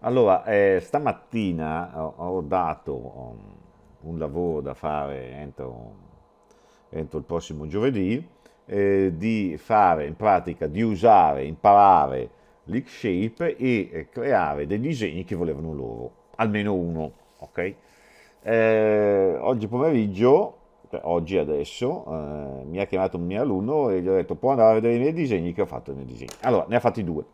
Allora, eh, stamattina ho, ho dato um, un lavoro da fare entro, entro il prossimo giovedì, eh, di fare in pratica, di usare, imparare l'X-Shape e eh, creare dei disegni che volevano loro, almeno uno, ok? Eh, oggi pomeriggio, cioè oggi adesso, eh, mi ha chiamato un mio alunno e gli ho detto può andare a vedere i miei disegni che ho fatto nei disegni. Allora, ne ha fatti due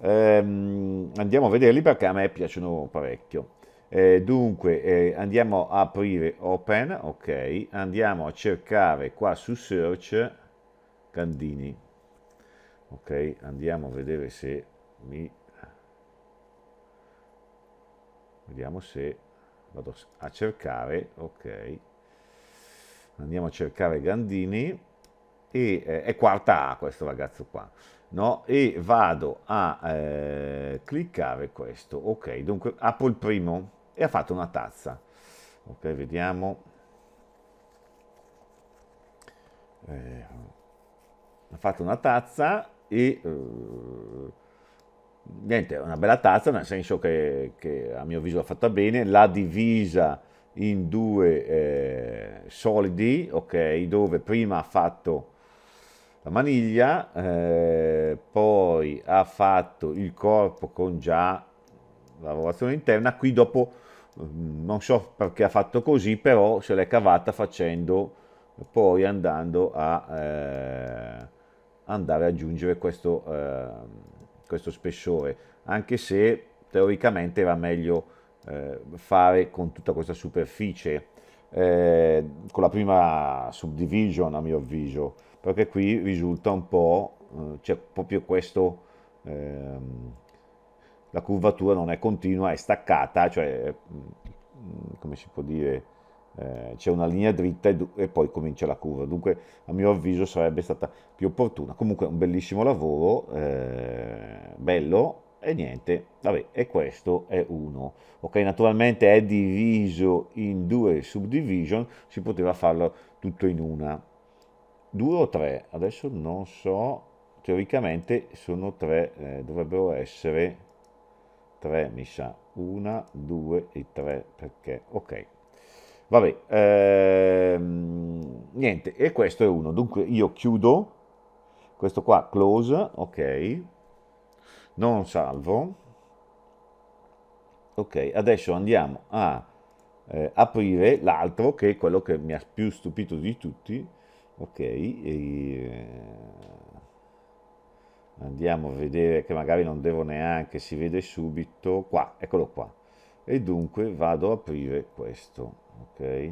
ehm, andiamo a vederli perché a me piacciono parecchio. Eh, dunque eh, andiamo a aprire Open, ok, andiamo a cercare qua su Search Candini, ok, andiamo a vedere se mi... Vediamo se vado a cercare, ok, andiamo a cercare Gandini e eh, è quarta A questo ragazzo qua, no? E vado a eh, cliccare questo, ok, dunque apro il primo e ha fatto una tazza, ok, vediamo, eh, ha fatto una tazza e... Eh, niente, è una bella tazza, nel senso che, che a mio avviso l'ha fatta bene, l'ha divisa in due eh, solidi, ok, dove prima ha fatto la maniglia, eh, poi ha fatto il corpo con già la lavorazione interna, qui dopo mm, non so perché ha fatto così, però se l'è cavata facendo poi andando a eh, andare ad aggiungere questo, eh, questo, spessore, anche se teoricamente era meglio eh, fare con tutta questa superficie, eh, con la prima subdivision a mio avviso, perché qui risulta un po', eh, c'è proprio questo, ehm, la curvatura non è continua, è staccata, cioè mm, come si può dire, eh, c'è una linea dritta e, e, poi comincia la curva, dunque a mio avviso sarebbe stata più opportuna. Comunque un bellissimo lavoro, eh, bello, e niente, vabbè, e questo è uno. Ok, naturalmente è diviso in due subdivision, si poteva farlo tutto in una due o tre, adesso non so, teoricamente sono tre, eh, dovrebbero essere tre mi sa, una, due e tre perché, ok, vabbè, ehm, niente, e questo è uno, dunque io chiudo, questo qua close, ok, non salvo, ok, adesso andiamo a eh, aprire l'altro che è quello che mi ha più stupito di tutti, ok e, eh, andiamo a vedere che magari non devo neanche si vede subito qua eccolo qua e dunque vado a aprire questo ok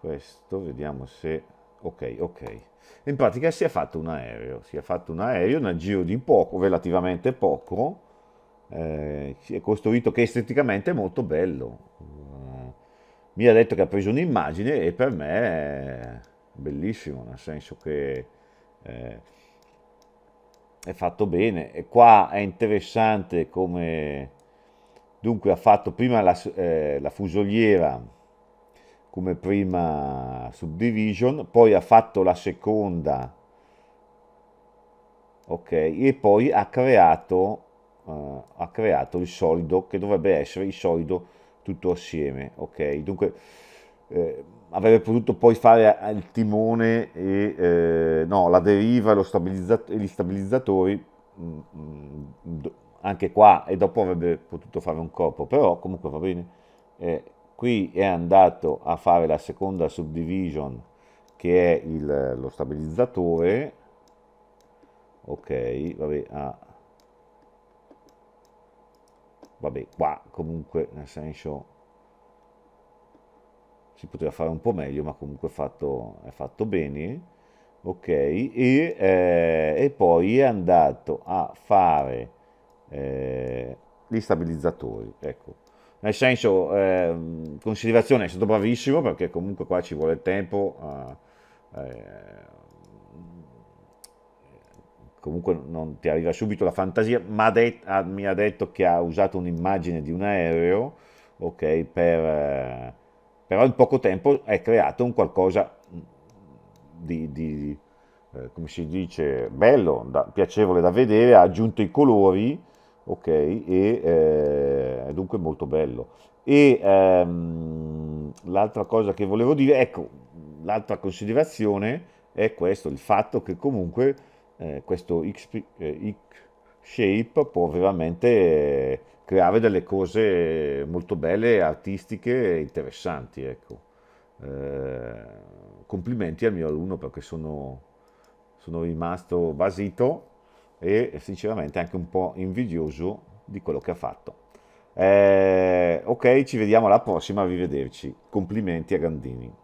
questo vediamo se ok ok in pratica si è fatto un aereo si è fatto un aereo nel giro di poco relativamente poco eh, è costruito che esteticamente è molto bello mi ha detto che ha preso un'immagine e per me è bellissimo, nel senso che eh, è fatto bene. E qua è interessante come... Dunque ha fatto prima la, eh, la fusoliera come prima subdivision, poi ha fatto la seconda, ok, e poi ha creato, eh, ha creato il solido che dovrebbe essere il solido tutto assieme, ok. Dunque eh, avrebbe potuto poi fare il timone e eh, no, la deriva e, stabilizzat- e gli stabilizzatori, mh, mm, mh, mm, anche qua, e dopo avrebbe potuto fare un corpo, però comunque va bene. Eh, qui è andato a fare la seconda subdivision che è il, lo stabilizzatore, ok, vabbè, ah. vabbè, qua comunque nel senso si poteva fare un po' meglio, ma comunque è fatto, è fatto bene. Ok, e, eh, e, poi è andato a fare eh, gli stabilizzatori. Ecco, nel senso, eh, considerazione è stato bravissimo perché comunque qua ci vuole tempo. Eh, eh, comunque non ti arriva subito la fantasia, ma ha, mi ha detto che ha usato un'immagine di un aereo, ok, per eh, però in poco tempo è creato un qualcosa mm, di, di eh, come si dice, bello, da, piacevole da vedere, ha aggiunto i colori, ok, e eh, dunque molto bello. E ehm, l'altra cosa che volevo dire, ecco, l'altra considerazione è questo, il fatto che comunque eh, questo XP, eh, X, Shape può veramente creare delle cose molto belle, artistiche e interessanti. Ecco. Eh, complimenti al mio alunno perché sono, sono rimasto basito e sinceramente anche un po' invidioso di quello che ha fatto. Eh, ok, ci vediamo alla prossima, arrivederci. Complimenti a Gandini.